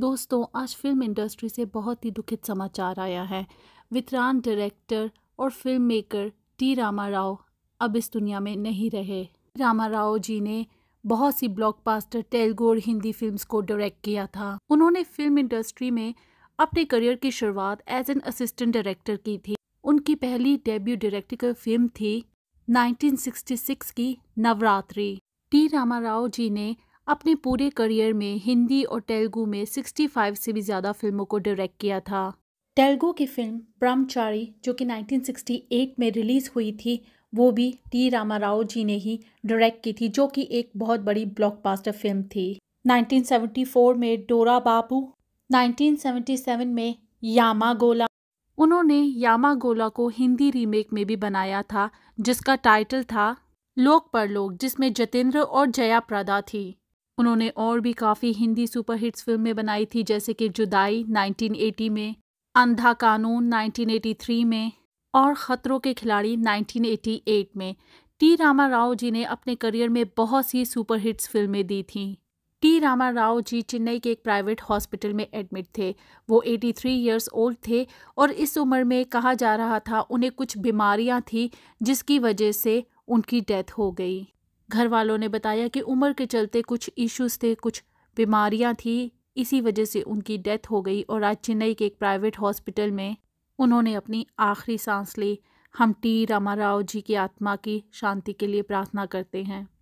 दोस्तों आज film industry से बहुत ही दुखित समाचार आया है वितरान डायरेक्टर और film maker T Rama Rao अब इस दुनिया में नहीं रहे रामा राव जी ने बहुत सी ब्लॉकबस्टर तेलुगु और हिंदी फिल्म्स को डायरेक्ट किया था उन्होंने फिल्म इंडस्ट्री में अपने करियर की शुरुआत एज एन असिस्टेंट डायरेक्टर की थी उनकी पहली डेब्यू डायरेक्टिकल फिल्म थी 1966 की नवरात्रि टी रामा राव जी ने अपने पूरे करियर में हिंदी और तेलुगु में 65 से भी ज़्यादा फिल्मों को डायरेक्ट किया था तेलुगु की फिल्म ब्रह्मचारी जो कि 1968 में रिलीज़ हुई थी वो भी टी रामा राव जी ने ही डायरेक्ट की थी जो कि एक बहुत बड़ी ब्लॉकबस्टर फिल्म थी 1974 में डोरा बाबू 1977 में यामा गोला उन्होंने यामा गोला को हिंदी रीमेक में भी बनाया था जिसका टाइटल था लोक पर लोक जिसमें जतेंद्र और जया प्रदा थी उन्होंने और भी काफ़ी हिंदी सुपरहिट्स फिल्में बनाई थी जैसे कि जुदाई 1980 में अंधा कानून 1983 में और ख़तरों के खिलाड़ी 1988 में टी रामा राव जी ने अपने करियर में बहुत सी सुपरहिट्स फिल्में दी थीं टी रामा राव जी चेन्नई के एक प्राइवेट हॉस्पिटल में एडमिट थे वो 83 थ्री ईयर्स ओल्ड थे और इस उम्र में कहा जा रहा था उन्हें कुछ बीमारियां थी जिसकी वजह से उनकी डेथ हो गई घर वालों ने बताया कि उम्र के चलते कुछ इश्यूज थे कुछ बीमारियां थी इसी वजह से उनकी डेथ हो गई और आज चेन्नई के एक प्राइवेट हॉस्पिटल में उन्होंने अपनी आखिरी सांस ली हम टी रामा राव जी की आत्मा की शांति के लिए प्रार्थना करते हैं